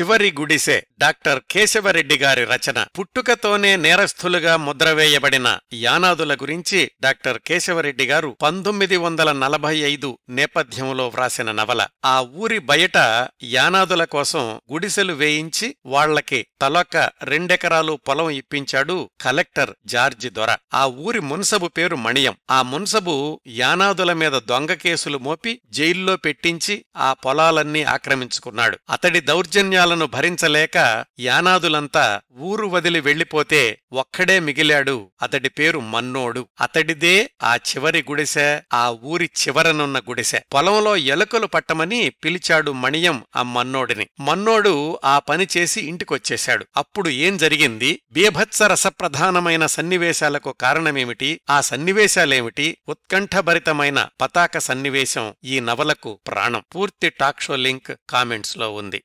చివరి గుడిసె డాక్టర్ కేశవరెడ్డి గారి రచన పుట్టుకతోనే నేరస్థులుగా ముద్రవేయబడిన యానాదుల గురించి డాక్టర్ కేశవరెడ్డి గారు పంతొమ్మిది వందల నలభై ఐదు నేపథ్యంలో వ్రాసిన నవల ఆ ఊరి బయట యానాదుల కోసం గుడిసెలు వేయించి వాళ్లకి తలొక్క రెండెకరాలు పొలం ఇప్పించాడు కలెక్టర్ జార్జి దొర ఆ ఊరి మున్సబు పేరు మణియం ఆ మున్సబు యానాదుల మీద దొంగ కేసులు మోపి జైల్లో పెట్టించి ఆ పొలాలన్నీ ఆక్రమించుకున్నాడు అతడి దౌర్జన్యాల అవమానాలను భరించలేక యానాదులంతా ఊరు వదిలి వెళ్ళిపోతే ఒక్కడే మిగిలాడు అతడి పేరు మన్నోడు అతడిదే ఆ చివరి గుడిసె ఆ ఊరి చివరనున్న గుడిసె పొలంలో ఎలకలు పట్టమని పిలిచాడు మణియం ఆ మన్నోడిని మన్నోడు ఆ పని చేసి ఇంటికొచ్చేశాడు అప్పుడు ఏం జరిగింది బీభత్స రసప్రధానమైన సన్నివేశాలకు కారణమేమిటి ఆ సన్నివేశాలేమిటి ఉత్కంఠభరితమైన పతాక సన్నివేశం ఈ నవలకు ప్రాణం పూర్తి టాక్షో లింక్ కామెంట్స్లో ఉంది